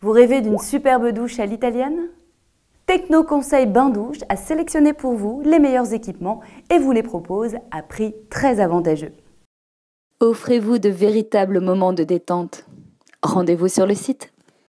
Vous rêvez d'une superbe douche à l'italienne Techno Conseil Bain Douche a sélectionné pour vous les meilleurs équipements et vous les propose à prix très avantageux. Offrez-vous de véritables moments de détente. Rendez-vous sur le site.